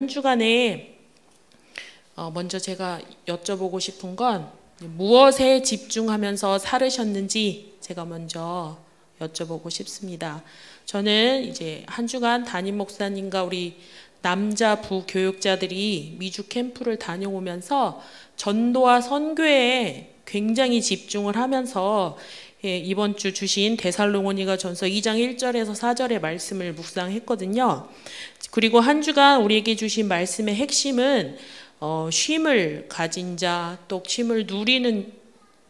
한 주간에 어, 먼저 제가 여쭤보고 싶은 건 무엇에 집중하면서 살으셨는지 제가 먼저 여쭤보고 싶습니다. 저는 이제 한 주간 담임 목사님과 우리 남자 부 교육자들이 미주 캠프를 다녀오면서 전도와 선교에 굉장히 집중을 하면서 예, 이번 주 주신 대살로니가 전서 2장 1절에서 4절의 말씀을 묵상했거든요. 그리고 한 주간 우리에게 주신 말씀의 핵심은 어, 쉼을 가진 자, 또 쉼을 누리는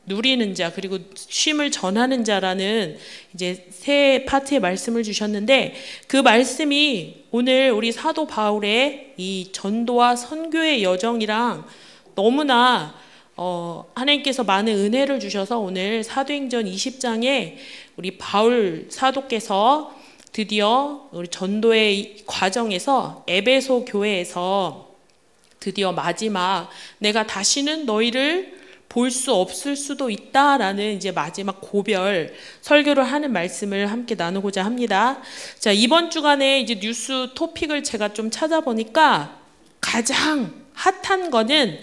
누리는 자 그리고 쉼을 전하는 자라는 이제 세 파트의 말씀을 주셨는데 그 말씀이 오늘 우리 사도 바울의 이 전도와 선교의 여정이랑 너무나 어, 하나님께서 많은 은혜를 주셔서 오늘 사도행전 20장에 우리 바울 사도께서 드디어 우리 전도의 과정에서 에베소 교회에서 드디어 마지막 내가 다시는 너희를 볼 수 없을 수도 있다라는 이제 마지막 고별 설교를 하는 말씀을 함께 나누고자 합니다. 자, 이번 주간에 이제 뉴스 토픽을 제가 좀 찾아보니까 가장 핫한 거는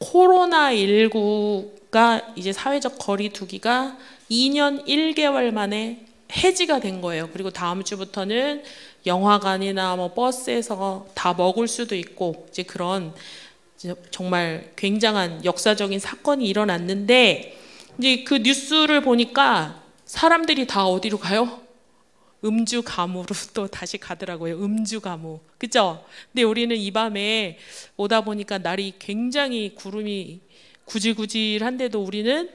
코로나19가 이제 사회적 거리두기가 2년 1개월 만에 해지가 된 거예요. 그리고 다음 주부터는 영화관이나 뭐 버스에서 다 먹을 수도 있고 이제 그런 이제 정말 굉장한 역사적인 사건이 일어났는데 이제 그 뉴스를 보니까 사람들이 다 어디로 가요? 음주 가무로 또 다시 가더라고요. 음주 가무. 그죠? 근데 우리는 이 밤에 오다 보니까 날이 굉장히 구름이 구질구질한데도 우리는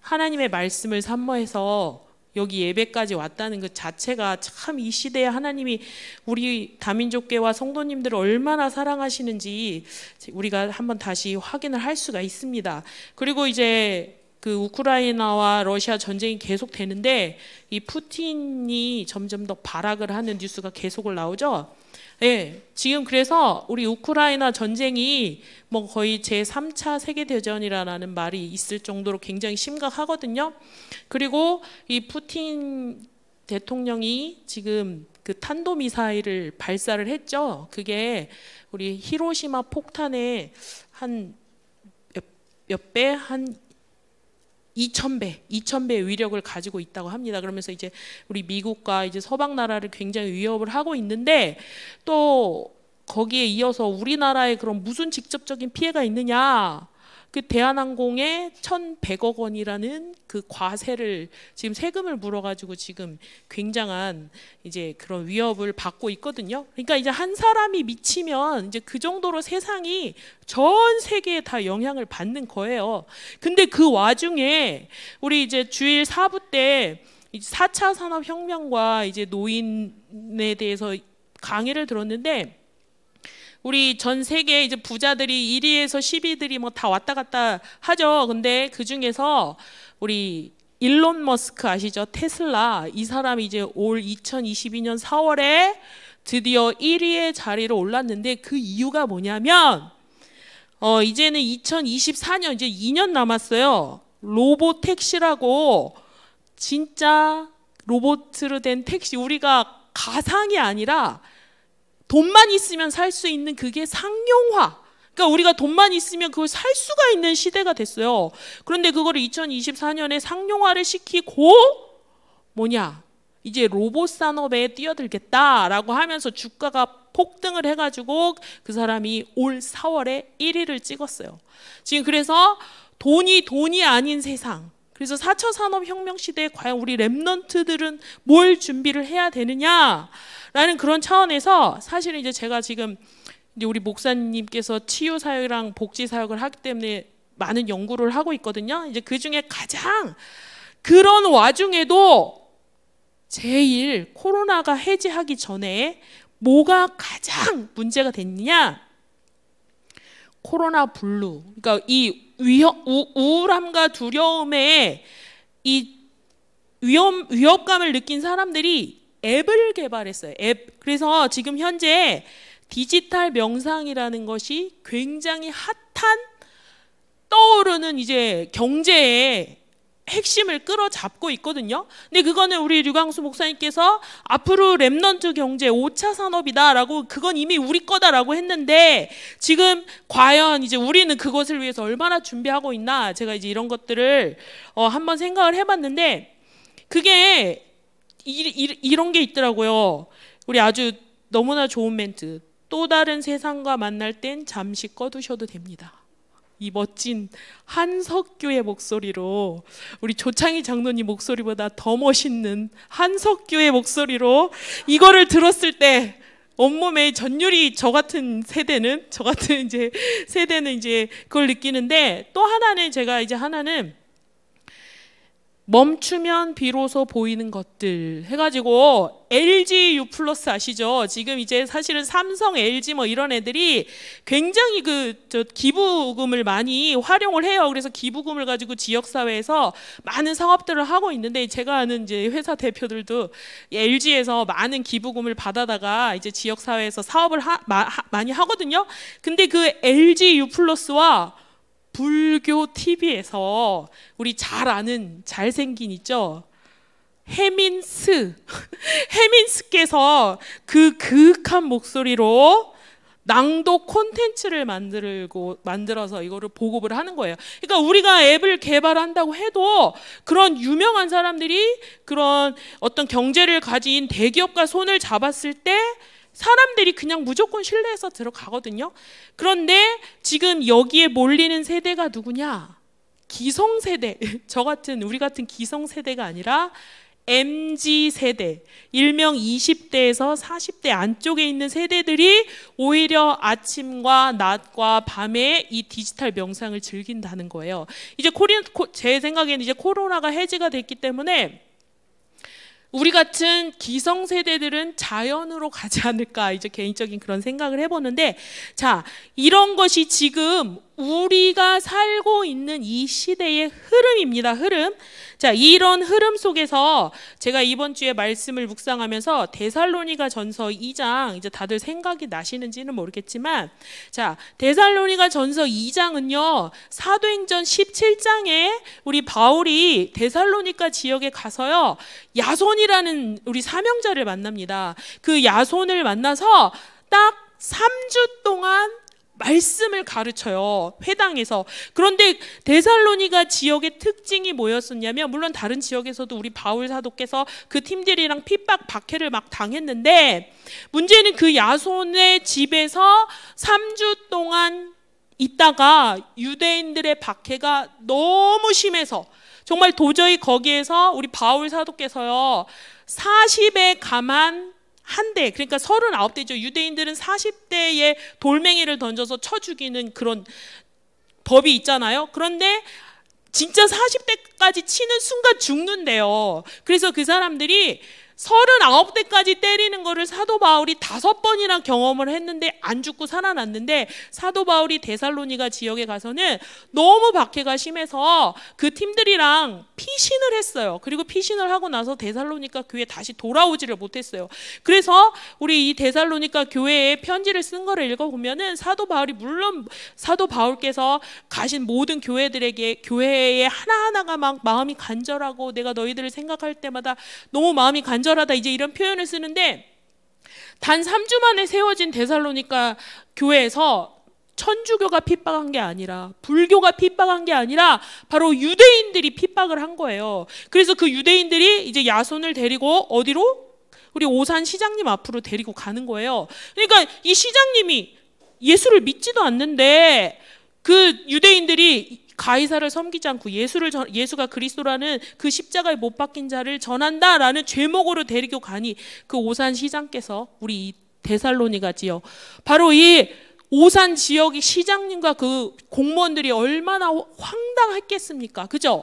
하나님의 말씀을 삼모해서 여기 예배까지 왔다는 것 자체가 참 이 시대에 하나님이 우리 다민족계와 성도님들을 얼마나 사랑하시는지 우리가 한번 다시 확인을 할 수가 있습니다. 그리고 이제 그 우크라이나와 러시아 전쟁이 계속 되는데 이 푸틴이 점점 더 발악을 하는 뉴스가 계속 나오죠. 예, 지금 그래서 우리 우크라이나 전쟁이 뭐 거의 제3차 세계대전이라는 말이 있을 정도로 굉장히 심각하거든요. 그리고 이 푸틴 대통령이 지금 그 탄도미사일을 발사를 했죠. 그게 우리 히로시마 폭탄의 한 몇 배? 한2 0 0 0배2 0 0 0배 위력을 가지고 있다고 합니다. 그러면서 이제 우리 미국과 이제 서방 나라를 굉장히 위협을 하고 있는데 또 거기에 이어서 우리나라에 그런 무슨 직접적인 피해가 있느냐? 그 대한항공에 1,100억 원이라는 그 과세를 지금 세금을 물어가지고 지금 굉장한 이제 그런 위협을 받고 있거든요. 그러니까 이제 한 사람이 미치면 이제 그 정도로 세상이 전 세계에 다 영향을 받는 거예요. 근데 그 와중에 우리 이제 주일 사부 때 4차 산업혁명과 이제 노인에 대해서 강의를 들었는데 우리 전 세계 이제 부자들이 1위에서 10위들이 뭐 다 왔다 갔다 하죠. 근데 그 중에서 우리 일론 머스크 아시죠? 테슬라 이 사람이 이제 올 2022년 4월에 드디어 1위의 자리로 올랐는데 그 이유가 뭐냐면 어 이제는 2024년 이제 2년 남았어요. 로봇 택시라고 진짜 로봇으로 된 택시 우리가 가상이 아니라 돈만 있으면 살 수 있는 그게 상용화. 그러니까 우리가 돈만 있으면 그걸 살 수가 있는 시대가 됐어요. 그런데 그거를 2024년에 상용화를 시키고 뭐냐? 이제 로봇 산업에 뛰어들겠다라고 하면서 주가가 폭등을 해가지고 그 사람이 올 4월에 1위를 찍었어요. 지금 그래서 돈이 돈이 아닌 세상, 그래서 4차 산업혁명 시대에 과연 우리 랩넌트들은 뭘 준비를 해야 되느냐라는 그런 차원에서 사실은 이제 제가 지금 이제 우리 목사님께서 치유 사역이랑 복지 사역을 하기 때문에 많은 연구를 하고 있거든요. 이제 그 중에 가장 그런 와중에도 제일 코로나가 해제하기 전에 뭐가 가장 문제가 됐느냐? 코로나 블루. 그러니까 이 위험, 우, 우울함과 두려움에 이 위험, 위협감을 느낀 사람들이 앱을 개발했어요. 앱. 그래서 지금 현재 디지털 명상이라는 것이 굉장히 핫한 떠오르는 이제 경제의 핵심을 끌어잡고 있거든요. 근데 그거는 우리 류광수 목사님께서 앞으로 랩넌트 경제 5차 산업이다라고 그건 이미 우리 거다라고 했는데 지금 과연 이제 우리는 그것을 위해서 얼마나 준비하고 있나 제가 이제 이런 것들을 어 한번 생각을 해봤는데 그게 이, 이, 이런 게 있더라고요. 우리 아주 너무나 좋은 멘트. 또 다른 세상과 만날 땐 잠시 꺼두셔도 됩니다. 이 멋진 한석규의 목소리로 우리 조창희 장로님 목소리보다 더 멋있는 한석규의 목소리로 이거를 들었을 때 온몸에 전율이 저 같은 세대는 저 같은 이제 세대는 이제 그걸 느끼는데 또 하나는 제가 이제 하나는 멈추면 비로소 보이는 것들 해가지고 LG U 플러스 아시죠? 지금 이제 사실은 삼성, LG 뭐 이런 애들이 굉장히 그저 기부금을 많이 활용을 해요. 그래서 기부금을 가지고 지역 사회에서 많은 사업들을 하고 있는데 제가 아는 이제 회사 대표들도 LG에서 많은 기부금을 받아다가 이제 지역 사회에서 사업을 하, 마, 하, 많이 하거든요. 근데 그 LG U 플러스와 불교 TV에서 우리 잘 아는 잘생긴 있죠? 해민스 해민스께서 그극한 목소리로 낭독 콘텐츠를 만들고 만들어서 이거를 보급을 하는 거예요. 그러니까 우리가 앱을 개발한다고 해도 그런 유명한 사람들이 그런 어떤 경제를 가진 대기업과 손을 잡았을 때 사람들이 그냥 무조건 신뢰해서 들어가거든요. 그런데 지금 여기에 몰리는 세대가 누구냐? 기성세대, 저 같은 우리 같은 기성세대가 아니라 MG 세대, 일명 20대에서 40대 안쪽에 있는 세대들이 오히려 아침과 낮과 밤에 이 디지털 명상을 즐긴다는 거예요. 이제 코리, 제 생각에는 이제 코로나가 해제가 됐기 때문에 우리 같은 기성세대들은 자연으로 가지 않을까 이제 개인적인 그런 생각을 해보는데 자 이런 것이 지금 우리가 살고 있는 이 시대의 흐름입니다. 흐름. 자, 이런 흐름 속에서 제가 이번 주에 말씀을 묵상하면서 데살로니가 전서 2장 이제 다들 생각이 나시는지는 모르겠지만 자, 데살로니가 전서 2장은요. 사도행전 17장에 우리 바울이 데살로니가 지역에 가서요. 야손이라는 우리 사명자를 만납니다. 그 야손을 만나서 딱 3주 동안 말씀을 가르쳐요. 회당에서. 그런데 데살로니가 지역의 특징이 뭐였었냐면 물론 다른 지역에서도 우리 바울 사도께서 그 팀들이랑 핍박 박해를 막 당했는데 문제는 그 야손의 집에서 3주 동안 있다가 유대인들의 박해가 너무 심해서 정말 도저히 거기에서 우리 바울 사도께서요. 40에 감한 한 그러니까 대, 그러니까 39대죠. 유대인들은 40대에 돌멩이를 던져서 쳐 죽이는 그런 법이 있잖아요. 그런데 진짜 40대까지 치는 순간 죽는데요. 그래서 그 사람들이 서른아홉 대까지 때리는 거를 사도 바울이 다섯 번이나 경험을 했는데 안 죽고 살아났는데 사도 바울이 데살로니가 지역에 가서는 너무 박해가 심해서 그 팀들이랑 피신을 했어요. 그리고 피신을 하고 나서 데살로니가 교회에 다시 돌아오지를 못했어요. 그래서 우리 이 데살로니가 교회에 편지를 쓴 거를 읽어보면은 사도 바울이 물론 사도 바울께서 가신 모든 교회들에게 교회의 하나하나가 막 마음이 간절하고 내가 너희들을 생각할 때마다 너무 마음이 간절 하고 모자라다 이제 이런 표현을 쓰는데 단 3주 만에 세워진 데살로니까 교회에서 천주교가 핍박한 게 아니라 불교가 핍박한 게 아니라 바로 유대인들이 핍박을 한 거예요. 그래서 그 유대인들이 이제 야손을 데리고 어디로? 우리 오산 시장님 앞으로 데리고 가는 거예요. 그러니까 이 시장님이 예수를 믿지도 않는데 그 유대인들이 가이사를 섬기지 않고 예수를 예수가 그리스도라는 그 십자가에 못 박힌 자를 전한다라는 죄목으로 데리고 가니 그 오산 시장께서 우리 데살로니가지요. 바로 이 오산 지역의 시장님과 그 공무원들이 얼마나 황당했겠습니까? 그죠?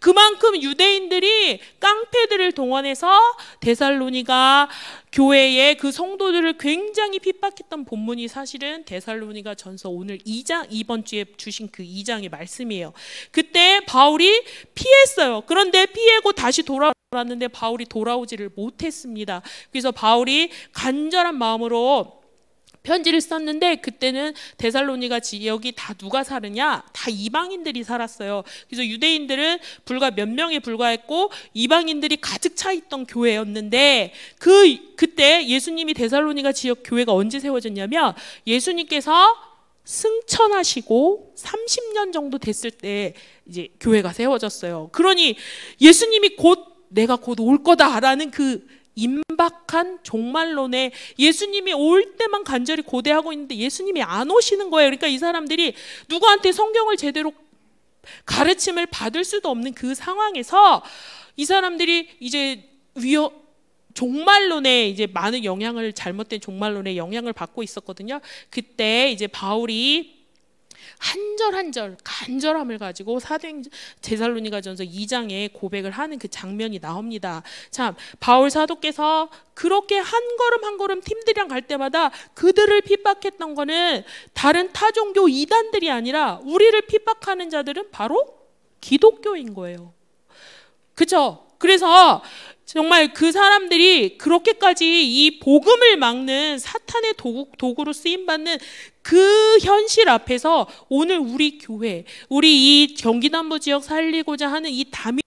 그만큼 유대인들이 깡패들을 동원해서 데살로니가 교회의 그 성도들을 굉장히 핍박했던 본문이 사실은 데살로니가 전서 오늘 2장 이번 주에 주신 그 2장의 말씀이에요. 그때 바울이 피했어요. 그런데 피해고 다시 돌아 왔는데 바울이 돌아오지를 못했습니다. 그래서 바울이 간절한 마음으로 편지를 썼는데 그때는 데살로니가 지역이 다 누가 살느냐? 다 이방인들이 살았어요. 그래서 유대인들은 불과 몇 명에 불과했고 이방인들이 가득 차 있던 교회였는데 그 그때 예수님이 데살로니가 지역 교회가 언제 세워졌냐면 예수님께서 승천하시고 30년 정도 됐을 때 이제 교회가 세워졌어요. 그러니 예수님이 곧 내가 곧 올 거다라는 그 임박한 종말론에 예수님이 올 때만 간절히 고대하고 있는데 예수님이 안 오시는 거예요. 그러니까 이 사람들이 누구한테 성경을 제대로 가르침을 받을 수도 없는 그 상황에서 이 사람들이 이제 위협 종말론에 이제 많은 영향을 잘못된 종말론에 영향을 받고 있었거든요. 그때 이제 바울이 한절한절 간절함을 가지고 사도행 제살로니가 전서 2장에 고백을 하는 그 장면이 나옵니다. 참 바울 사도께서 그렇게 한 걸음 한 걸음 팀들이랑 갈 때마다 그들을 핍박했던 거는 다른 타종교 이단들이 아니라 우리를 핍박하는 자들은 바로 기독교인 거예요. 그렇죠? 그래서 정말 그 사람들이 그렇게까지 이 복음을 막는 사탄의 도구, 로 쓰임받는 그 현실 앞에서 오늘 우리 교회, 우리 이 경기남부 지역 살리고자 하는 이 담임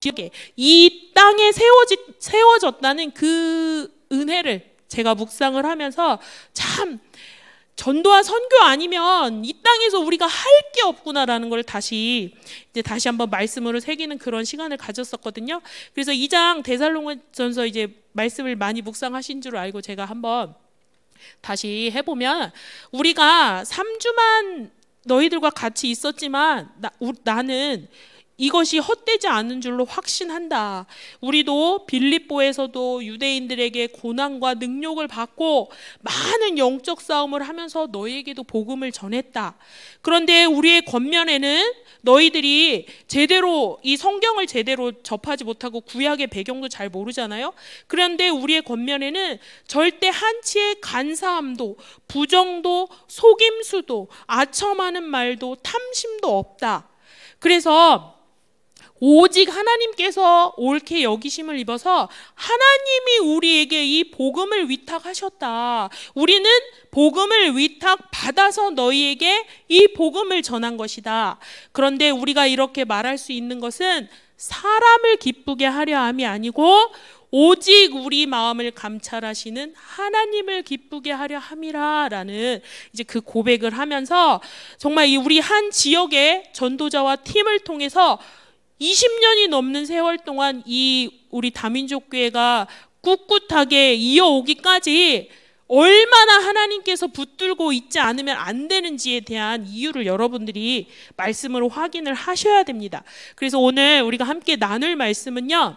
지역에 이 땅에 세워지, 세워졌다는 그 은혜를 제가 묵상을 하면서 참 전도와 선교 아니면 이 땅에서 우리가 할 게 없구나라는 걸 다시 이제 다시 한번 말씀으로 새기는 그런 시간을 가졌었거든요. 그래서 이장 대살로전서 이제 말씀을 많이 묵상하신 줄 알고 제가 한번 다시 해보면 우리가 3주만 너희들과 같이 있었지만 나, 우, 나는 이것이 헛되지 않은 줄로 확신한다. 우리도 빌립보에서도 유대인들에게 고난과 능욕을 받고 많은 영적 싸움을 하면서 너희에게도 복음을 전했다. 그런데 우리의 겉면에는 너희들이 제대로 이 성경을 제대로 접하지 못하고 구약의 배경도 잘 모르잖아요. 그런데 우리의 겉면에는 절대 한치의 간사함도 부정도 속임수도 아첨하는 말도 탐심도 없다. 그래서 오직 하나님께서 옳게 여기심을 입어서 하나님이 우리에게 이 복음을 위탁하셨다. 우리는 복음을 위탁받아서 너희에게 이 복음을 전한 것이다. 그런데 우리가 이렇게 말할 수 있는 것은 사람을 기쁘게 하려 함이 아니고 오직 우리 마음을 감찰하시는 하나님을 기쁘게 하려 함이라라는 이제 그 고백을 하면서 정말 이 우리 한 지역의 전도자와 팀을 통해서 20년이 넘는 세월 동안 이 우리 다민족 교회가 꿋꿋하게 이어오기까지 얼마나 하나님께서 붙들고 있지 않으면 안 되는지에 대한 이유를 여러분들이 말씀으로 확인을 하셔야 됩니다. 그래서 오늘 우리가 함께 나눌 말씀은요.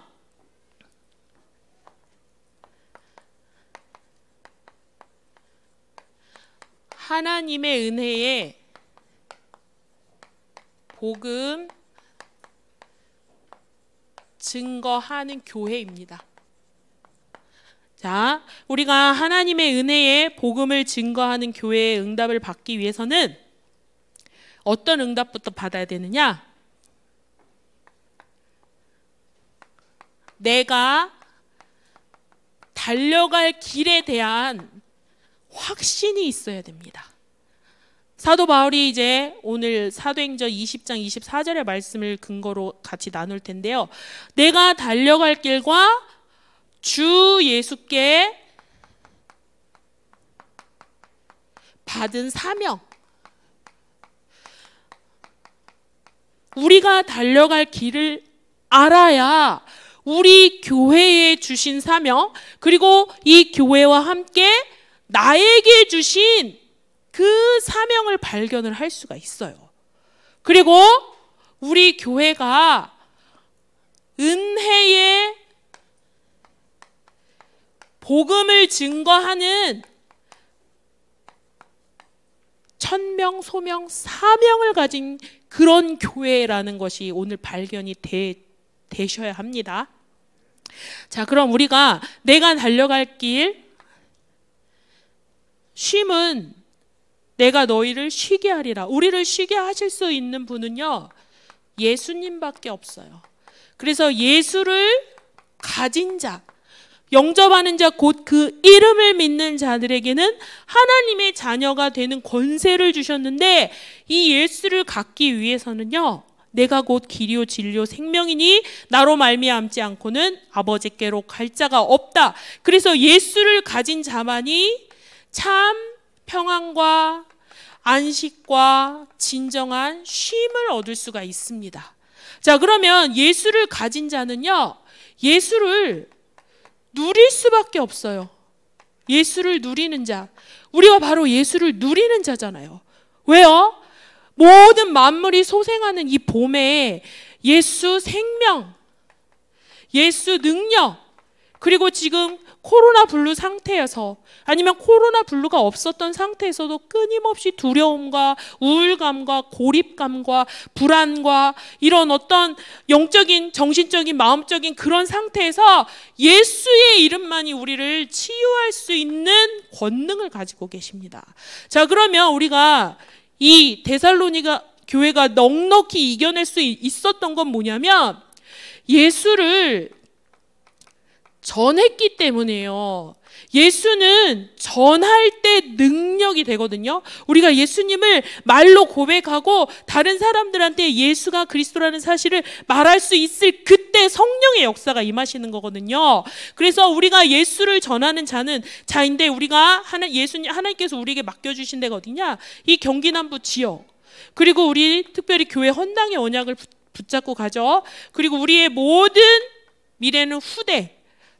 하나님의 은혜에 복음 증거하는 교회입니다. 자, 우리가 하나님의 은혜의 복음을 증거하는 교회의 응답을 받기 위해서는 어떤 응답부터 받아야 되느냐? 내가 달려갈 길에 대한 확신이 있어야 됩니다. 사도 바울이 이제 오늘 사도행전 20장 24절의 말씀을 근거로 같이 나눌 텐데요. 내가 달려갈 길과 주 예수께 받은 사명. 우리가 달려갈 길을 알아야 우리 교회에 주신 사명, 그리고 이 교회와 함께 나에게 주신 그 사명을 발견을 할 수가 있어요. 그리고 우리 교회가 은혜의 복음을 증거하는 천명, 소명, 사명을 가진 그런 교회라는 것이 오늘 발견이 되, 되셔야 합니다. 자, 그럼 우리가 내가 달려갈 길, 쉼은 내가 너희를 쉬게 하리라. 우리를 쉬게 하실 수 있는 분은요. 예수님밖에 없어요. 그래서 예수를 가진 자, 영접하는 자 곧 그 이름을 믿는 자들에게는 하나님의 자녀가 되는 권세를 주셨는데 이 예수를 갖기 위해서는요. 내가 곧 길이요 진리 생명이니 나로 말미암지 않고는 아버지께로 갈 자가 없다. 그래서 예수를 가진 자만이 참 평안과 안식과 진정한 쉼을 얻을 수가 있습니다. 자, 그러면 예수를 가진 자는요, 예수를 누릴 수밖에 없어요. 예수를 누리는 자. 우리가 바로 예수를 누리는 자잖아요. 왜요? 모든 만물이 소생하는 이 봄에 예수 생명, 예수 능력, 그리고 지금 코로나 블루 상태에서 아니면 코로나 블루가 없었던 상태에서도 끊임없이 두려움과 우울감과 고립감과 불안과 이런 어떤 영적인, 정신적인, 마음적인 그런 상태에서 예수의 이름만이 우리를 치유할 수 있는 권능을 가지고 계십니다. 자, 그러면 우리가 이 데살로니가 교회가 넉넉히 이겨낼 수 있었던 건 뭐냐면 예수를 전했기 때문에요. 예수는 전할 때 능력이 되거든요. 우리가 예수님을 말로 고백하고 다른 사람들한테 예수가 그리스도라는 사실을 말할 수 있을 그때 성령의 역사가 임하시는 거거든요. 그래서 우리가 예수를 전하는 자는 자인데 우리가 하나 예수님 하나님께서 우리에게 맡겨 주신 데거든요이 경기남부 지역. 그리고 우리 특별히 교회 헌당의 언약을 붙잡고 가죠. 그리고 우리의 모든 미래는 후대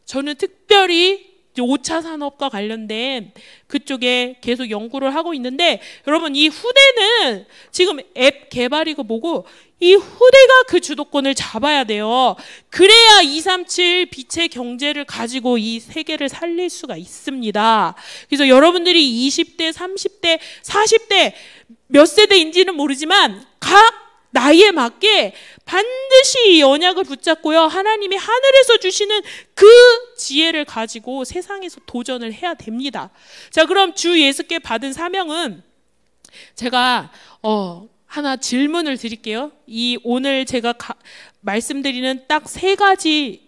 저는 특별히 5차 산업과 관련된 그쪽에 계속 연구를 하고 있는데 여러분 이 후대는 지금 앱 개발이고 뭐고 이 후대가 그 주도권을 잡아야 돼요. 그래야 237 빛의 경제를 가지고 이 세계를 살릴 수가 있습니다. 그래서 여러분들이 20대, 30대, 40대 몇 세대인지는 모르지만 각 나이에 맞게 반드시 이 언약을 붙잡고요. 하나님이 하늘에서 주시는 그 지혜를 가지고 세상에서 도전을 해야 됩니다. 자, 그럼 주 예수께 받은 사명은 제가 어 하나 질문을 드릴게요. 이 오늘 제가 가, 말씀드리는 딱 세 가지의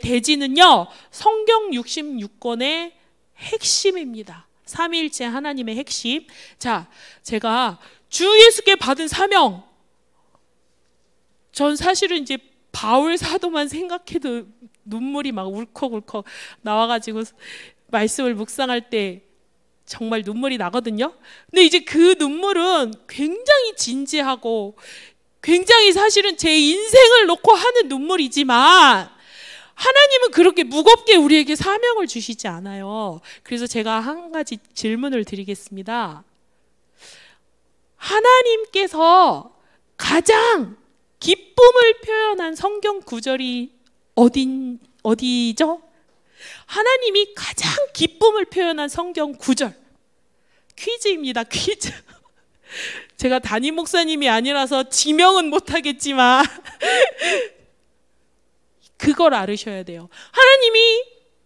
대지는요. 성경 66권의 핵심입니다. 삼위일체 하나님의 핵심. 자, 제가 주 예수께 받은 사명 전 사실은 이제 바울 사도만 생각해도 눈물이 막 울컥울컥 나와가지고 말씀을 묵상할 때 정말 눈물이 나거든요. 근데 이제 그 눈물은 굉장히 진지하고 굉장히 사실은 제 인생을 놓고 하는 눈물이지만 하나님은 그렇게 무겁게 우리에게 사명을 주시지 않아요. 그래서 제가 한 가지 질문을 드리겠습니다. 하나님께서 가장 기쁨을 표현한 성경 구절이 어딘 어디죠? 하나님이 가장 기쁨을 표현한 성경 구절 퀴즈입니다. 퀴즈. 제가 담임 목사님이 아니라서 지명은 못하겠지만 그걸 알으셔야 돼요. 하나님이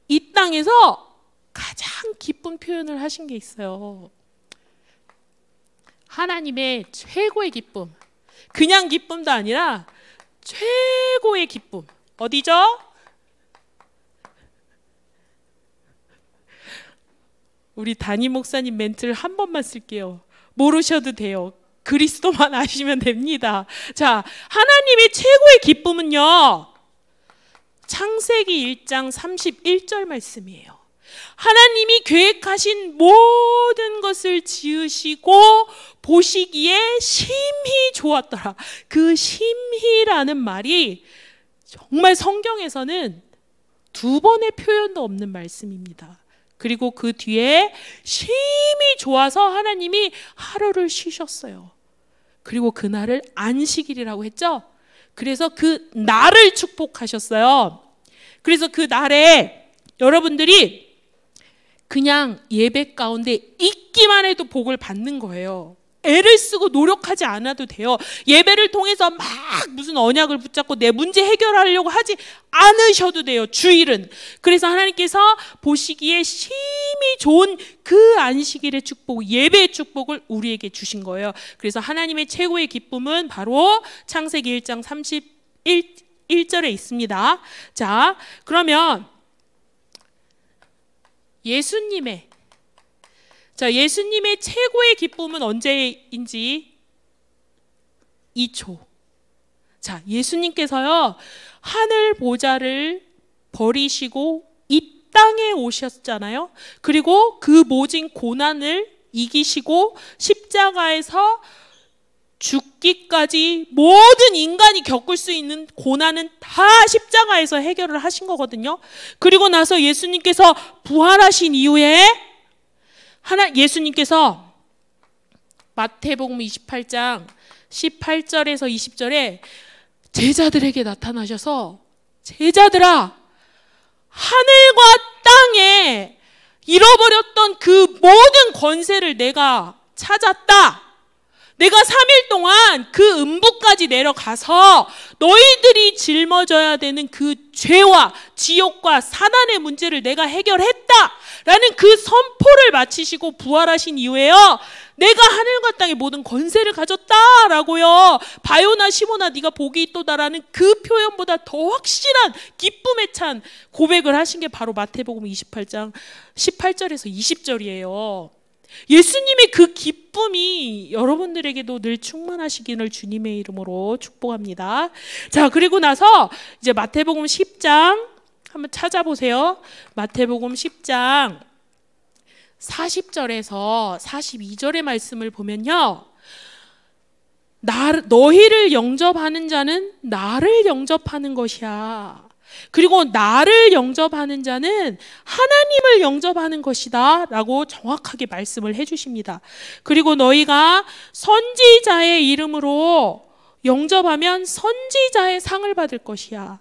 이 땅에서 가장 기쁜 표현을 하신 게 있어요. 하나님의 최고의 기쁨. 그냥 기쁨도 아니라 최고의 기쁨. 어디죠? 우리 담임 목사님 멘트를 한 번만 쓸게요. 모르셔도 돼요. 그리스도만 아시면 됩니다. 자, 하나님의 최고의 기쁨은요. 창세기 1장 31절 말씀이에요. 하나님이 계획하신 모든 것을 지으시고 보시기에 심히 좋았더라. 그 심히라는 말이 정말 성경에서는 두 번의 표현도 없는 말씀입니다. 그리고 그 뒤에 심히 좋아서 하나님이 하루를 쉬셨어요. 그리고 그날을 안식일이라고 했죠? 그래서 그 날을 축복하셨어요. 그래서 그 날에 여러분들이 그냥 예배 가운데 있기만 해도 복을 받는 거예요. 애를 쓰고 노력하지 않아도 돼요. 예배를 통해서 막 무슨 언약을 붙잡고 내 문제 해결하려고 하지 않으셔도 돼요. 주일은. 그래서 하나님께서 보시기에 심히 좋은 그 안식일의 축복, 예배의 축복을 우리에게 주신 거예요. 그래서 하나님의 최고의 기쁨은 바로 창세기 1장 31, 1절에 있습니다. 자, 그러면 예수님의 자, 예수님의 최고의 기쁨은 언제인지 2초. 자, 예수님께서요, 하늘 보좌를 버리시고 이 땅에 오셨잖아요. 그리고 그 모진 고난을 이기시고 십자가에서 죽기까지 모든 인간이 겪을 수 있는 고난은 다 십자가에서 해결을 하신 거거든요. 그리고 나서 예수님께서 부활하신 이후에 하나 예수님께서 마태복음 28장 18절에서 20절에 제자들에게 나타나셔서 제자들아 하늘과 땅에 잃어버렸던 그 모든 권세를 내가 찾았다. 내가 3일 동안 그 음부까지 내려가서 너희들이 짊어져야 되는 그 죄와 지옥과 사단의 문제를 내가 해결했다. 라는 그 선포를 마치시고 부활하신 이후에요. 내가 하늘과 땅의 모든 권세를 가졌다. 라고요. 바요나 시모나 네가 복이 있도다라는 그 표현보다 더 확실한 기쁨에 찬 고백을 하신 게 바로 마태복음 28장 18절에서 20절이에요. 예수님의 그 기쁨이 여러분들에게도 늘 충만하시기를 주님의 이름으로 축복합니다. 자, 그리고 나서 이제 마태복음 10장 한번 찾아보세요. 마태복음 10장 40절에서 42절의 말씀을 보면요. 나, 너희를 영접하는 자는 나를 영접하는 것이야. 그리고 나를 영접하는 자는 하나님을 영접하는 것이다. 라고 정확하게 말씀을 해주십니다. 그리고 너희가 선지자의 이름으로 영접하면 선지자의 상을 받을 것이야.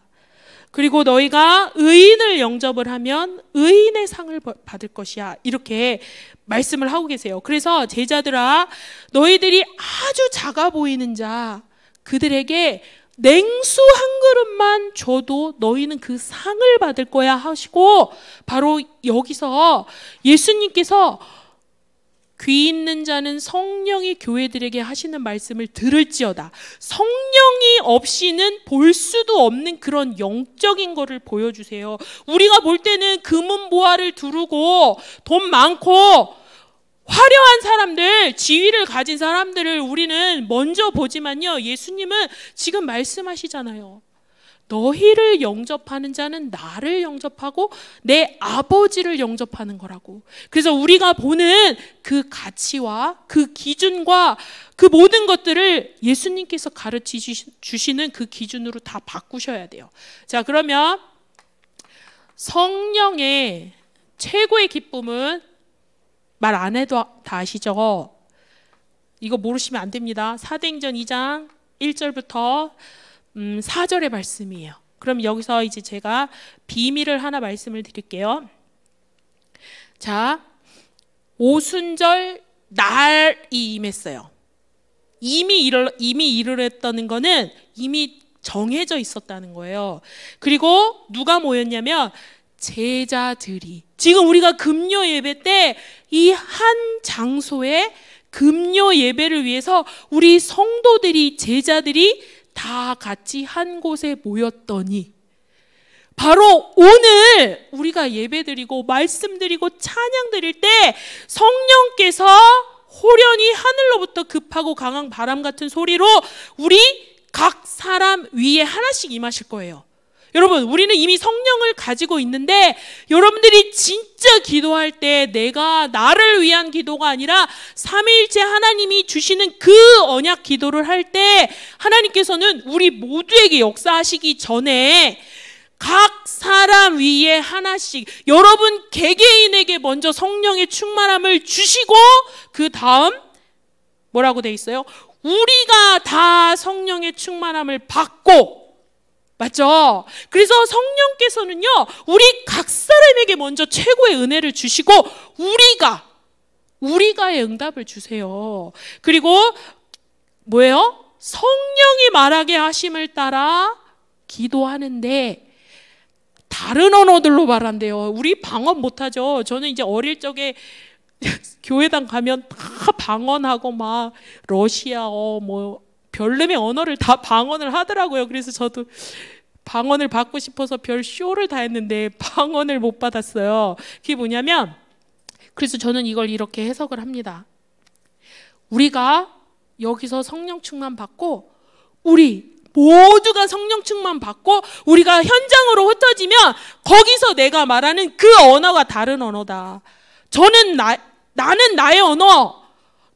그리고 너희가 의인을 영접을 하면 의인의 상을 받을 것이야. 이렇게 말씀을 하고 계세요. 그래서 제자들아, 너희들이 아주 작아 보이는 자, 그들에게 냉수 한 그릇만 줘도 너희는 그 상을 받을 거야 하시고 바로 여기서 예수님께서 귀 있는 자는 성령이 교회들에게 하시는 말씀을 들을지어다. 성령이 없이는 볼 수도 없는 그런 영적인 거를 보여주세요. 우리가 볼 때는 금은 보화를 두르고 돈 많고 화려한 사람들, 지위를 가진 사람들을 우리는 먼저 보지만요. 예수님은 지금 말씀하시잖아요. 너희를 영접하는 자는 나를 영접하고 내 아버지를 영접하는 거라고. 그래서 우리가 보는 그 가치와 그 기준과 그 모든 것들을 예수님께서 가르치 주시는 그 기준으로 다 바꾸셔야 돼요. 자, 그러면 성령의 최고의 기쁨은 말안 해도 다 아시죠? 이거 모르시면 안 됩니다. 사도행전 2장 1절부터 음, 4절의 말씀이에요. 그럼 여기서 이제 제가 비밀을 하나 말씀을 드릴게요. 자, 오순절 날이 임했어요. 이미 이를 이미 이르렀다는 거는 이미 정해져 있었다는 거예요. 그리고 누가 모였냐면 제자들이 지금 우리가 금요 예배 때 이 한 장소에 금요 예배를 위해서 우리 성도들이 제자들이 다 같이 한 곳에 모였더니 바로 오늘 우리가 예배드리고 말씀드리고 찬양드릴 때 성령께서 호련히 하늘로부터 급하고 강한 바람 같은 소리로 우리 각 사람 위에 하나씩 임하실 거예요. 여러분, 우리는 이미 성령을 가지고 있는데 여러분들이 진짜 기도할 때 내가 나를 위한 기도가 아니라 삼일째 하나님이 주시는 그 언약 기도를 할 때 하나님께서는 우리 모두에게 역사하시기 전에 각 사람 위에 하나씩 여러분 개개인에게 먼저 성령의 충만함을 주시고 그 다음 뭐라고 돼 있어요? 우리가 다 성령의 충만함을 받고 맞죠? 그래서 성령께서는요, 우리 각 사람에게 먼저 최고의 은혜를 주시고, 우리가, 우리가의 응답을 주세요. 그리고, 뭐예요? 성령이 말하게 하심을 따라 기도하는데, 다른 언어들로 말한대요. 우리 방언 못하죠. 저는 이제 어릴 적에 교회당 가면 다 방언하고 막 러시아어 뭐 별놈의 언어를 다 방언을 하더라고요. 그래서 저도 방언을 받고 싶어서 별 쇼를 다 했는데 방언을 못 받았어요. 그게 뭐냐면 그래서 저는 이걸 이렇게 해석을 합니다. 우리가 여기서 성령 충만 받고 우리 모두가 성령 충만 받고 우리가 현장으로 흩어지면 거기서 내가 말하는 그 언어가 다른 언어다. 저는 나 나는 나의 언어,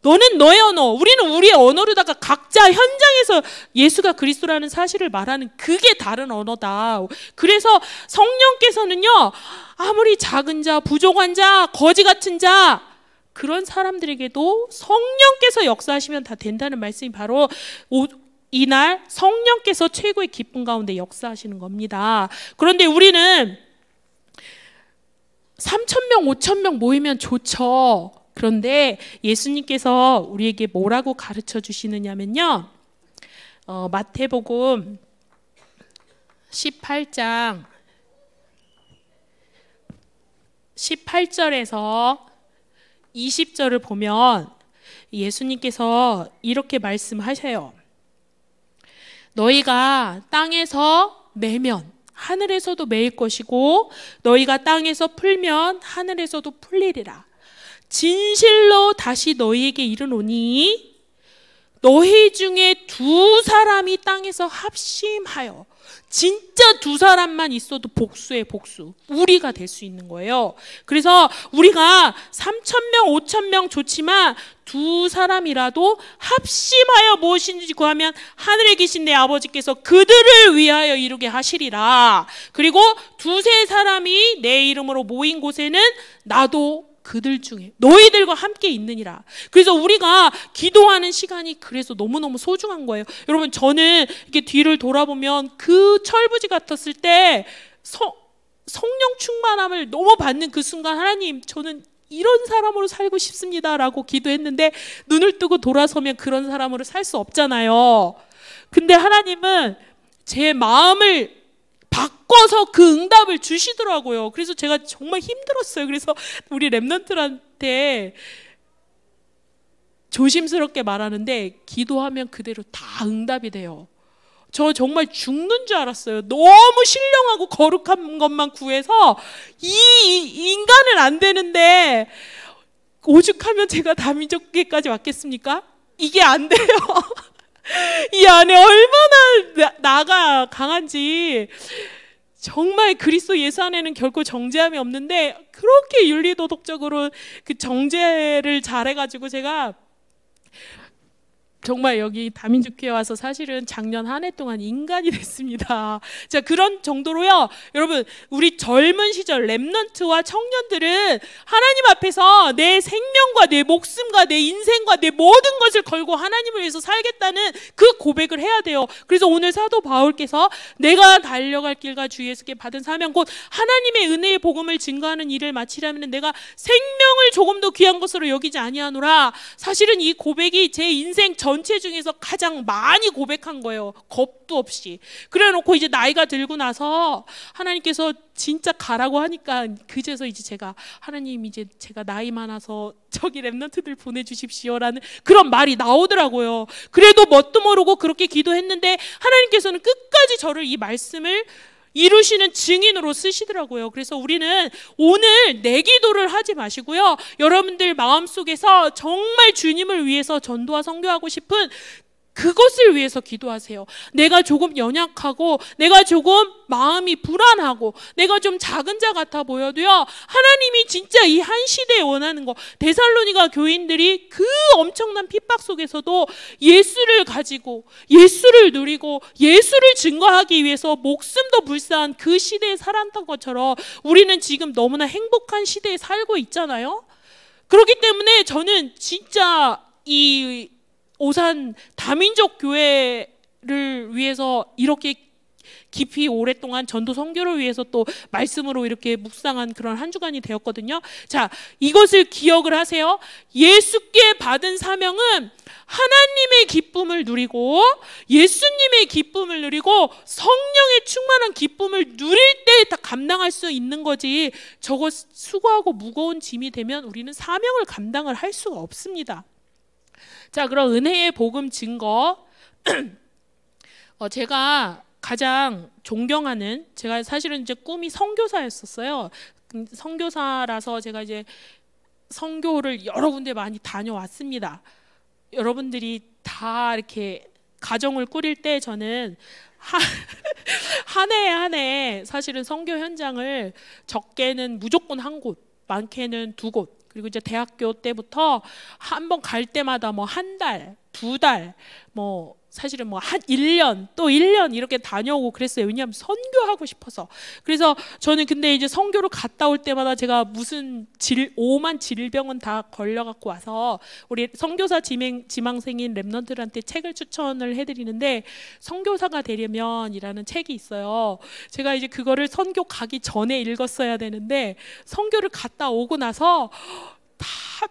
너는 너의 언어, 우리는 우리의 언어로다가 각자 현장에서 예수가 그리스도라는 사실을 말하는 그게 다른 언어다. 그래서 성령께서는요, 아무리 작은 자, 부족한 자, 거지 같은 자, 그런 사람들에게도 성령께서 역사하시면 다 된다는 말씀이 바로 오, 이날 성령께서 최고의 기쁨 가운데 역사하시는 겁니다. 그런데 우리는 3천명5천명 모이면 좋죠. 그런데 예수님께서 우리에게 뭐라고 가르쳐 주시느냐면요. 어, 마태복음 18장 18절에서 20절을 보면 예수님께서 이렇게 말씀하셔요. 너희가 땅에서 매면 하늘에서도 매일 것이고 너희가 땅에서 풀면 하늘에서도 풀리리라. 진실로 다시 너희에게 이르노니 너희 중에 두 사람이 땅에서 합심하여 진짜 두 사람만 있어도 복수의 복수 우리가 될 수 있는 거예요. 그래서 우리가 3천 명, 5천 명 좋지만 두 사람이라도 합심하여 무엇인지 구하면 하늘에 계신 내 아버지께서 그들을 위하여 이루게 하시리라. 그리고 두세 사람이 내 이름으로 모인 곳에는 나도 그들 중에 너희들과 함께 있느니라. 그래서 우리가 기도하는 시간이 그래서 너무너무 소중한 거예요. 여러분 저는 이렇게 뒤를 돌아보면 그 철부지 같았을 때 성, 성령 충만함을 너무 받는 그 순간 하나님 저는 이런 사람으로 살고 싶습니다라고 기도했는데 눈을 뜨고 돌아서면 그런 사람으로 살 수 없잖아요. 근데 하나님은 제 마음을 바꿔서 그 응답을 주시더라고요. 그래서 제가 정말 힘들었어요. 그래서 우리 랩런트한테 조심스럽게 말하는데 기도하면 그대로 다 응답이 돼요. 저 정말 죽는 줄 알았어요. 너무 신령하고 거룩한 것만 구해서 이 인간은 안 되는데 오죽하면 제가 다민족계까지 왔겠습니까? 이게 안 돼요. 이 안에 얼마나 나, 가 강한지 정말 그리스도 예수 안에는 결코 정죄함이 없는데 그렇게 윤리도덕적으로 그 정죄를 잘해가지고 제가 정말 여기 다민족회 와서 사실은 작년 한 해 동안 인간이 됐습니다. 자 그런 정도로요, 여러분 우리 젊은 시절 렘넌트와 청년들은 하나님 앞에서 내 생명과 내 목숨과 내 인생과 내 모든 것을 걸고 하나님을 위해서 살겠다는 그 고백을 해야 돼요. 그래서 오늘 사도 바울께서 내가 달려갈 길과 주 예수께 받은 사명 곧 하나님의 은혜의 복음을 증거하는 일을 마치려면 내가 생명을 조금도 귀한 것으로 여기지 아니하노라. 사실은 이 고백이 제 인생 전 전체 중에서 가장 많이 고백한 거예요. 겁도 없이. 그래 놓고 이제 나이가 들고 나서 하나님께서 진짜 가라고 하니까 그제서 이제 제가 하나님 이제 제가 나이 많아서 저기 랩런트들 보내주십시오라는 그런 말이 나오더라고요. 그래도 뭣도 모르고 그렇게 기도했는데 하나님께서는 끝까지 저를 이 말씀을 이루시는 증인으로 쓰시더라고요. 그래서 우리는 오늘 내 기도를 하지 마시고요. 여러분들 마음속에서 정말 주님을 위해서 전도와 선교하고 싶은 그것을 위해서 기도하세요. 내가 조금 연약하고 내가 조금 마음이 불안하고 내가 좀 작은 자 같아 보여도요. 하나님이 진짜 이 한 시대에 원하는 거 데살로니가 교인들이 그 엄청난 핍박 속에서도 예수를 가지고 예수를 누리고 예수를 증거하기 위해서 목숨도 불사한 그 시대에 살았던 것처럼 우리는 지금 너무나 행복한 시대에 살고 있잖아요. 그렇기 때문에 저는 진짜 이 오산 다민족 교회를 위해서 이렇게 깊이 오랫동안 전도 선교를 위해서 또 말씀으로 이렇게 묵상한 그런 한 주간이 되었거든요. 자, 이것을 기억을 하세요. 예수께 받은 사명은 하나님의 기쁨을 누리고 예수님의 기쁨을 누리고 성령의 충만한 기쁨을 누릴 때 다 감당할 수 있는 거지. 저거 수고하고 무거운 짐이 되면 우리는 사명을 감당을 할 수가 없습니다. 자, 그럼 은혜의 복음 증거. 어, 제가 가장 존경하는 제가 사실은 이제 꿈이 선교사였었어요. 음, 선교사라서 제가 이제 선교를 여러 군데 많이 다녀왔습니다. 여러분들이 다 이렇게 가정을 꾸릴 때 저는 한 해 한 해 사실은 선교 현장을 적게는 무조건 한 곳, 많게는 두곳 그리고 이제 대학교 때부터 한번 갈 때마다 뭐 한 달, 두 달, 뭐 사실은 뭐 한 1년 또 1년 이렇게 다녀오고 그랬어요. 왜냐하면 선교하고 싶어서. 그래서 저는 근데 이제 선교로 갔다 올 때마다 제가 무슨 질, 오만 질병은 다 걸려갖고 와서 우리 선교사 지망, 지망생인 랩런트들한테 책을 추천을 해드리는데 선교사가 되려면이라는 책이 있어요. 제가 이제 그거를 선교 가기 전에 읽었어야 되는데 선교를 갔다 오고 나서 다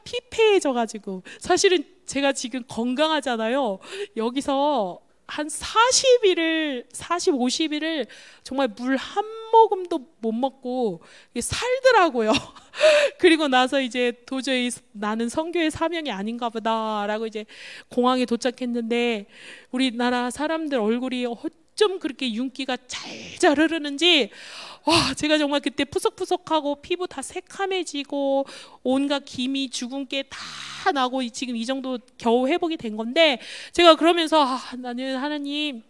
피폐해져가지고 사실은 제가 지금 건강하잖아요. 여기서 한 40일을 40, 50일을 정말 물 한 모금도 못 먹고 살더라고요. 그리고 나서 이제 도저히 나는 성교의 사명이 아닌가 보다라고 이제 공항에 도착했는데 우리나라 사람들 얼굴이 어쩜 그렇게 윤기가 잘잘 흐르는지 와 제가 정말 그때 푸석푸석하고 피부 다 새카매지고 온갖 기미 주근깨 다 나고 지금 이 정도 겨우 회복이 된 건데 제가 그러면서 아, 나는 하나님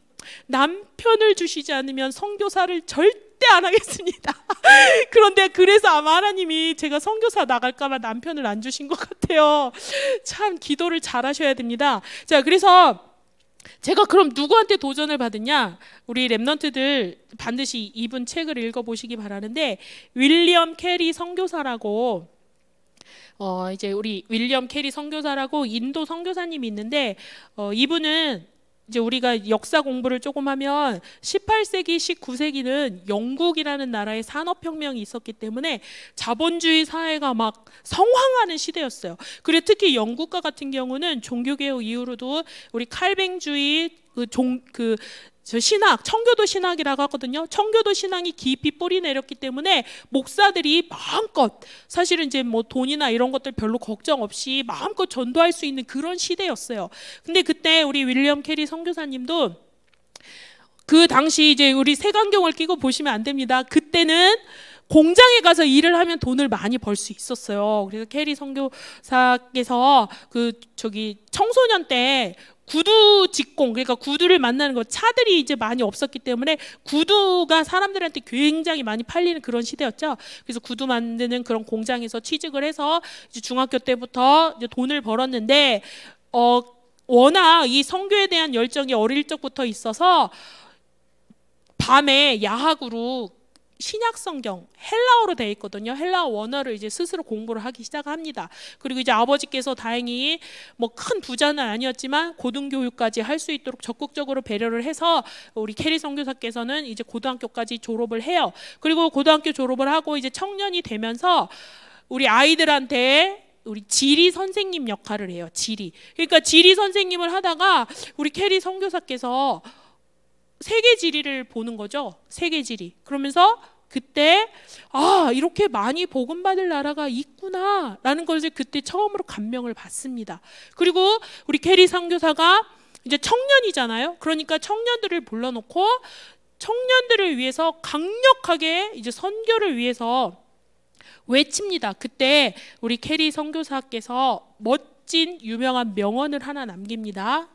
남편을 주시지 않으면 성교사를 절대 안 하겠습니다. 그런데 그래서 아마 하나님이 제가 성교사 나갈까봐 남편을 안 주신 것 같아요. 참 기도를 잘 하셔야 됩니다. 자, 그래서 제가 그럼 누구한테 도전을 받았냐? 우리 랩넌트들 반드시 이분 책을 읽어보시기 바라는데 윌리엄 캐리 선교사라고 어 이제 우리 윌리엄 캐리 선교사라고 인도 선교사님이 있는데 어 이분은 이제 우리가 역사 공부를 조금 하면 18세기, 19세기는 영국이라는 나라의 산업혁명이 있었기 때문에 자본주의 사회가 막 성황하는 시대였어요. 그리고 특히 영국과 같은 경우는 종교개혁 이후로도 우리 칼뱅주의 그, 종, 그저 신학, 청교도 신학이라고 하거든요. 청교도 신앙이 깊이 뿌리 내렸기 때문에 목사들이 마음껏 사실은 이제 뭐 돈이나 이런 것들 별로 걱정 없이 마음껏 전도할 수 있는 그런 시대였어요. 근데 그때 우리 윌리엄 캐리 선교사님도 그 당시 이제 우리 색안경을 끼고 보시면 안 됩니다. 그때는 공장에 가서 일을 하면 돈을 많이 벌 수 있었어요. 그래서 캐리 선교사께서 그 저기 청소년 때 구두 직공 그러니까 구두를 만나는 것 차들이 이제 많이 없었기 때문에 구두가 사람들한테 굉장히 많이 팔리는 그런 시대였죠. 그래서 구두 만드는 그런 공장에서 취직을 해서 이제 중학교 때부터 이제 돈을 벌었는데 어 워낙 이 성교에 대한 열정이 어릴 적부터 있어서 밤에 야학으로 신약 성경 헬라어로 돼 있거든요. 헬라어 원어를 이제 스스로 공부를 하기 시작합니다. 그리고 이제 아버지께서 다행히 뭐 큰 부자는 아니었지만 고등교육까지 할 수 있도록 적극적으로 배려를 해서 우리 캐리 선교사께서는 이제 고등학교까지 졸업을 해요. 그리고 고등학교 졸업을 하고 이제 청년이 되면서 우리 아이들한테 우리 지리 선생님 역할을 해요. 지리. 그러니까 지리 선생님을 하다가 우리 캐리 선교사께서 세계 지리를 보는 거죠. 세계 지리. 그러면서 그때 아 이렇게 많이 복음 받을 나라가 있구나라는 것을 그때 처음으로 감명을 받습니다. 그리고 우리 캐리 선교사가 이제 청년이잖아요. 그러니까 청년들을 불러놓고 청년들을 위해서 강력하게 이제 선교를 위해서 외칩니다. 그때 우리 캐리 선교사께서 멋진 유명한 명언을 하나 남깁니다.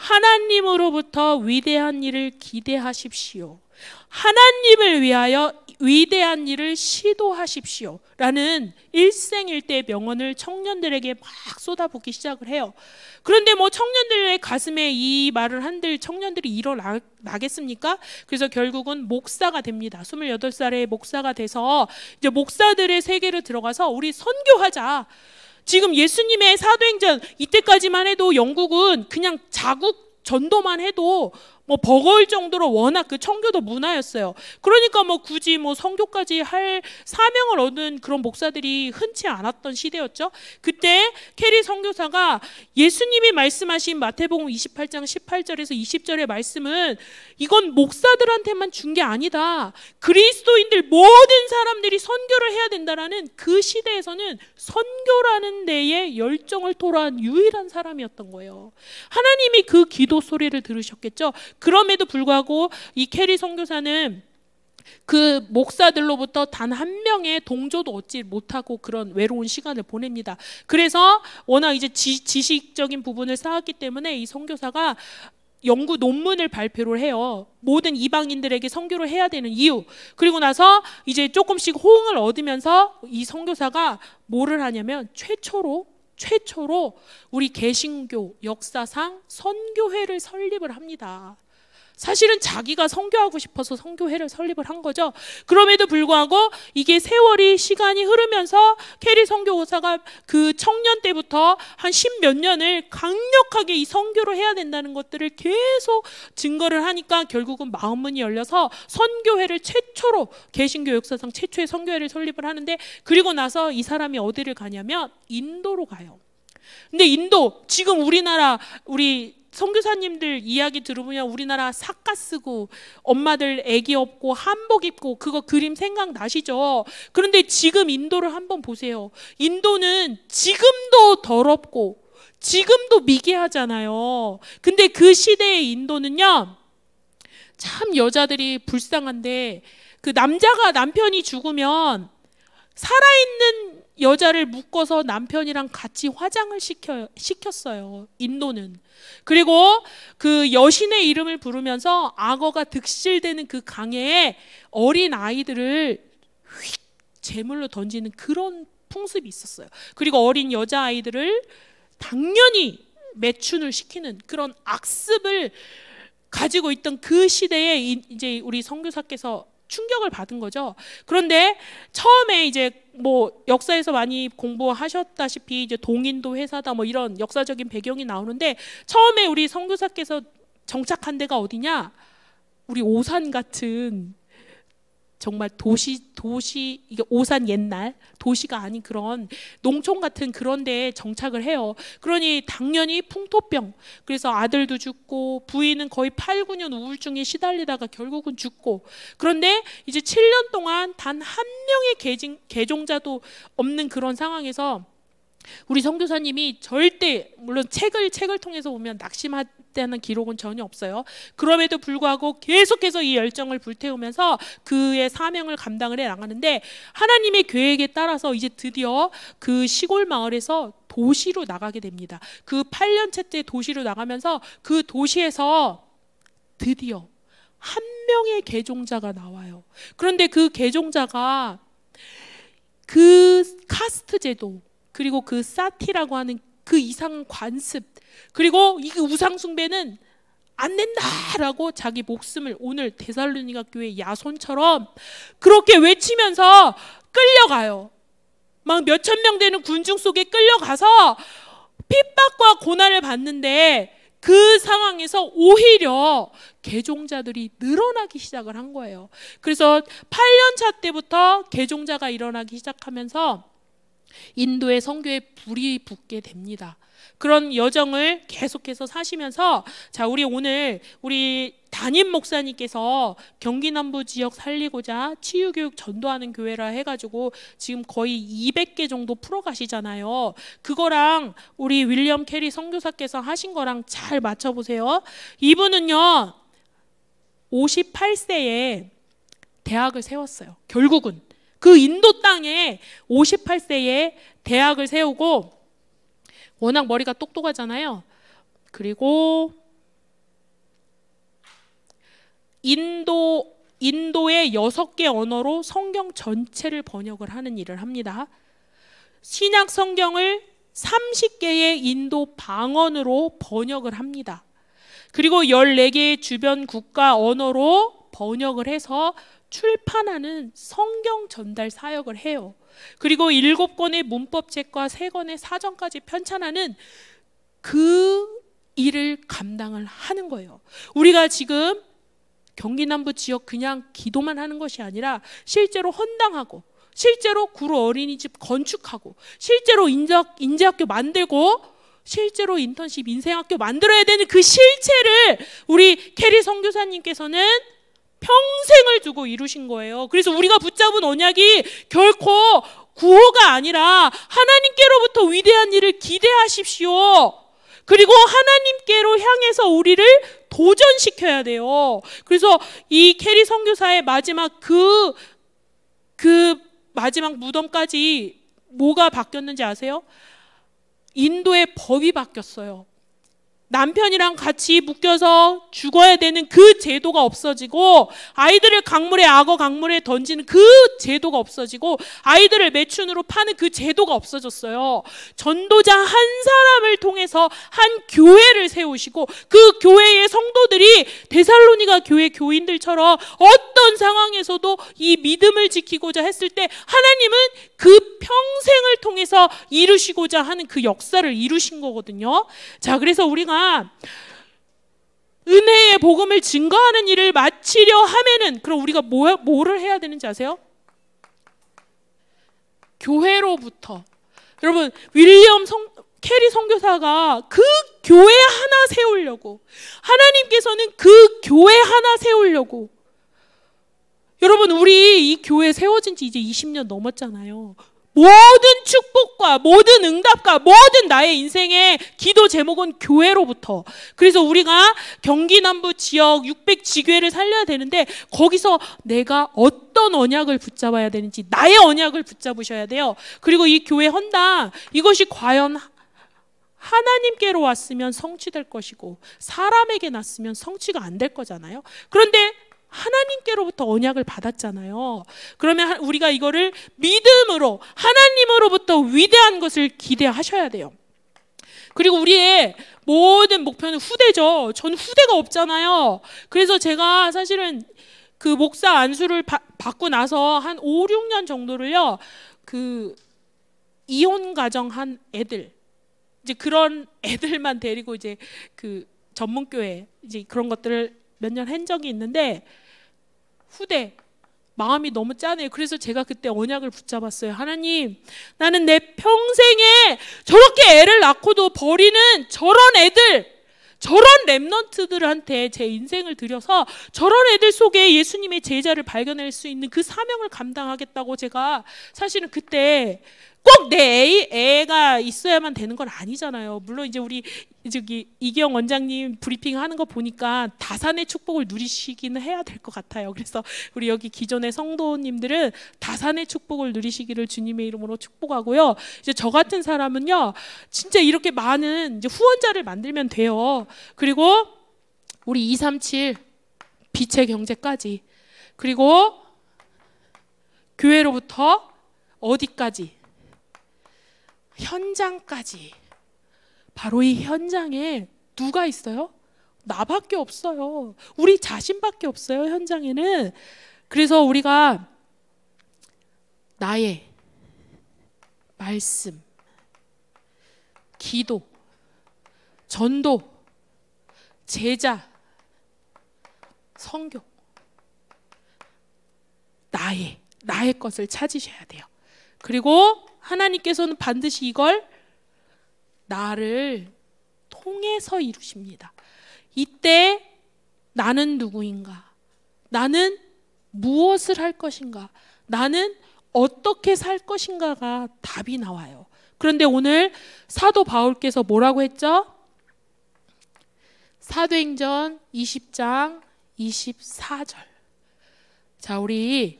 하나님으로부터 위대한 일을 기대하십시오. 하나님을 위하여 위대한 일을 시도하십시오. 라는 일생일대 명언을 청년들에게 막 쏟아붓기 시작을 해요. 그런데 뭐 청년들의 가슴에 이 말을 한들 청년들이 일어나겠습니까? 그래서 결국은 목사가 됩니다. 28살에 목사가 돼서 이제 목사들의 세계로 들어가서 우리 선교하자. 지금 예수님의 사도행전 이때까지만 해도 영국은 그냥 자국 전도만 해도 뭐 버거울 정도로 워낙 그 청교도 문화였어요. 그러니까 뭐 굳이 뭐 성교까지 할 사명을 얻은 그런 목사들이 흔치 않았던 시대였죠. 그때 캐리 성교사가 예수님이 말씀하신 마태복음 28장 18절에서 20절의 말씀은 이건 목사들한테만 준 게 아니다. 그리스도인들 모든 사람들이 선교를 해야 된다라는 그 시대에서는 선교라는 데에 열정을 토로한 유일한 사람이었던 거예요. 하나님이 그 기도 소리를 들으셨겠죠. 그럼에도 불구하고 이 캐리 선교사는 그 목사들로부터 단 한 명의 동조도 얻지 못하고 그런 외로운 시간을 보냅니다. 그래서 워낙 이제 지, 지식적인 부분을 쌓았기 때문에 이 선교사가 연구 논문을 발표를 해요. 모든 이방인들에게 선교를 해야 되는 이유. 그리고 나서 이제 조금씩 호응을 얻으면서 이 선교사가 뭐를 하냐면 최초로 최초로 우리 개신교 역사상 선교회를 설립을 합니다. 사실은 자기가 성교하고 싶어서 성교회를 설립을 한 거죠. 그럼에도 불구하고 이게 세월이 시간이 흐르면서 캐리 성교사가그 청년 때부터 한 십 몇 년을 강력하게 이성교로 해야 된다는 것들을 계속 증거를 하니까 결국은 마음문이 열려서 선교회를 최초로 개신교 역사상 최초의 선교회를 설립을 하는데 그리고 나서 이 사람이 어디를 가냐면 인도로 가요. 근데 인도 지금 우리나라 우리 선교사님들 이야기 들어보면 우리나라 사카 쓰고 엄마들 애기 없고 한복 입고 그거 그림 생각나시죠? 그런데 지금 인도를 한번 보세요. 인도는 지금도 더럽고 지금도 미개하잖아요. 근데 그 시대의 인도는요. 참 여자들이 불쌍한데 그 남자가 남편이 죽으면 살아있는 여자를 묶어서 남편이랑 같이 화장을 시켜, 시켰어요. 인도는. 그리고 그 여신의 이름을 부르면서 악어가 득실되는 그 강에 어린 아이들을 휙 제물로 던지는 그런 풍습이 있었어요. 그리고 어린 여자 아이들을 당연히 매춘을 시키는 그런 악습을 가지고 있던 그 시대에 이제 우리 선교사께서 충격을 받은 거죠. 그런데 처음에 이제 뭐 역사에서 많이 공부하셨다시피 이제 동인도 회사다 뭐 이런 역사적인 배경이 나오는데 처음에 우리 선교사께서 정착한 데가 어디냐? 우리 오산 같은 정말 도시 도시 이게 오산 옛날 도시가 아닌 그런 농촌 같은 그런 데에 정착을 해요. 그러니 당연히 풍토병. 그래서 아들도 죽고 부인은 거의 8, 9년 우울증에 시달리다가 결국은 죽고 그런데 이제 7년 동안 단 한 명의 개진, 개종자도 없는 그런 상황에서 우리 성교사님이 절대 물론 책을 책을 통해서 보면 낙심하 때는 기록은 전혀 없어요. 그럼에도 불구하고 계속해서 이 열정을 불태우면서 그의 사명을 감당을 해 나가는데 하나님의 계획에 따라서 이제 드디어 그 시골 마을에서 도시로 나가게 됩니다. 그 8년째 때 도시로 나가면서 그 도시에서 드디어 한 명의 개종자가 나와요. 그런데 그 개종자가 그 카스트 제도 그리고 그 사티라고 하는 그 이상 관습 그리고 이 우상 숭배는 안 된다라고 자기 목숨을 오늘 데살로니가 교회 야손처럼 그렇게 외치면서 끌려가요. 막 몇천 명 되는 군중 속에 끌려가서 핍박과 고난을 받는데 그 상황에서 오히려 개종자들이 늘어나기 시작을 한 거예요. 그래서 8년 차 때부터 개종자가 일어나기 시작하면서 인도의 성교에 불이 붙게 됩니다. 그런 여정을 계속해서 사시면서 자 우리 오늘 우리 담임 목사님께서 경기 남부 지역 살리고자 치유 교육 전도하는 교회라 해가지고 지금 거의 200개 정도 풀어가시잖아요. 그거랑 우리 윌리엄 캐리 선교사께서 하신 거랑 잘 맞춰보세요. 이분은요 58세에 대학을 세웠어요. 결국은 그 인도 땅에 58세에 대학을 세우고 워낙 머리가 똑똑하잖아요. 그리고 인도 인도의 여섯 개 언어로 성경 전체를 번역을 하는 일을 합니다. 신약 성경을 30개의 인도 방언으로 번역을 합니다. 그리고 14개의 주변 국가 언어로 번역을 해서 출판하는 성경 전달 사역을 해요. 그리고 일곱 권의 문법책과 세 권의 사전까지 편찬하는 그 일을 감당을 하는 거예요. 우리가 지금 경기남부 지역 그냥 기도만 하는 것이 아니라 실제로 헌당하고 실제로 구로 어린이집 건축하고 실제로 인재학, 인재학교 만들고 실제로 인턴십 인생학교 만들어야 되는 그 실체를 우리 캐리 선교사님께서는 평생을 두고 이루신 거예요. 그래서 우리가 붙잡은 언약이 결코 구호가 아니라 하나님께로부터 위대한 일을 기대하십시오. 그리고 하나님께로 향해서 우리를 도전시켜야 돼요. 그래서 이 캐리 선교사의 마지막 그, 그 마지막 무덤까지 뭐가 바뀌었는지 아세요? 인도의 법이 바뀌었어요. 남편이랑 같이 묶여서 죽어야 되는 그 제도가 없어지고 아이들을 강물에 악어 강물에 던지는 그 제도가 없어지고 아이들을 매춘으로 파는 그 제도가 없어졌어요. 전도자 한 사람을 통해서 한 교회를 세우시고 그 교회의 성도들이 데살로니가 교회 교인들처럼 어떤 상황에서도 이 믿음을 지키고자 했을 때 하나님은 그 평생을 통해서 이루시고자 하는 그 역사를 이루신 거거든요. 자, 그래서 우리가 은혜의 복음을 증거하는 일을 마치려 하면은 그럼 우리가 뭐, 뭐를 해야 되는지 아세요? 교회로부터 여러분 윌리엄 성, 캐리 선교사가 그 교회 하나 세우려고 하나님께서는 그 교회 하나 세우려고 여러분 우리 이 교회 세워진 지 이제 20년 넘었잖아요. 모든 축복과 모든 응답과 모든 나의 인생의 기도 제목은 교회로부터. 그래서 우리가 경기남부 지역 600지교회를 살려야 되는데 거기서 내가 어떤 언약을 붙잡아야 되는지 나의 언약을 붙잡으셔야 돼요. 그리고 이 교회 헌다 이것이 과연 하나님께로 왔으면 성취될 것이고 사람에게 났으면 성취가 안 될 거잖아요. 그런데 하나님께로부터 언약을 받았잖아요. 그러면 우리가 이거를 믿음으로 하나님으로부터 위대한 것을 기대하셔야 돼요. 그리고 우리의 모든 목표는 후대죠. 전 후대가 없잖아요. 그래서 제가 사실은 그 목사 안수를 바, 받고 나서 한 5, 6년 정도를요. 그 이혼 가정한 애들 이제 그런 애들만 데리고 이제 그 전문교회 이제 그런 것들을 몇년한 적이 있는데 후대 마음이 너무 짠해요. 그래서 제가 그때 언약을 붙잡았어요. 하나님, 나는 내 평생에 저렇게 애를 낳고도 버리는 저런 애들, 저런 랩넌트들한테 제 인생을 들여서 저런 애들 속에 예수님의 제자를 발견할 수 있는 그 사명을 감당하겠다고 제가 사실은 그때 꼭내 애가 있어야만 되는 건 아니잖아요. 물론 이제 우리 저기 이기영 원장님 브리핑 하는 거 보니까 다산의 축복을 누리시기는 해야 될 것 같아요. 그래서 우리 여기 기존의 성도님들은 다산의 축복을 누리시기를 주님의 이름으로 축복하고요. 이제 저 같은 사람은요, 진짜 이렇게 많은 이제 후원자를 만들면 돼요. 그리고 우리 237 빛의 경제까지 그리고 교회로부터 어디까지 현장까지 바로 이 현장에 누가 있어요? 나밖에 없어요. 우리 자신밖에 없어요. 현장에는 그래서 우리가 나의 말씀, 기도, 전도, 제자, 성교, 나의 나의 것을 찾으셔야 돼요. 그리고 하나님께서는 반드시 이걸 나를 통해서 이루십니다. 이때 나는 누구인가? 나는 무엇을 할 것인가? 나는 어떻게 살 것인가가 답이 나와요. 그런데 오늘 사도 바울께서 뭐라고 했죠? 사도행전 20장 24절. 자, 우리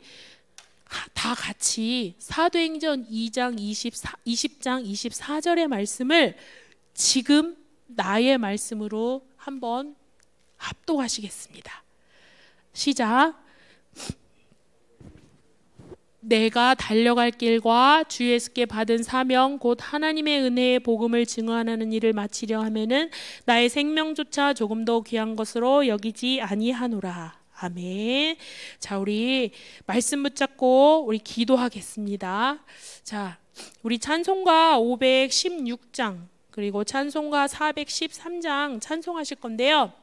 다 같이 사도행전 2장 24, 20장 24절의 말씀을 지금 나의 말씀으로 한번 합독하시겠습니다. 시작. 내가 달려갈 길과 주 예수께 받은 사명 곧 하나님의 은혜의 복음을 증언하는 일을 마치려 하면은 나의 생명조차 조금도 귀한 것으로 여기지 아니하노라. 아멘. 자, 우리 말씀 붙잡고 우리 기도하겠습니다. 자, 우리 찬송가 516장 그리고 찬송가 413장 찬송하실 건데요.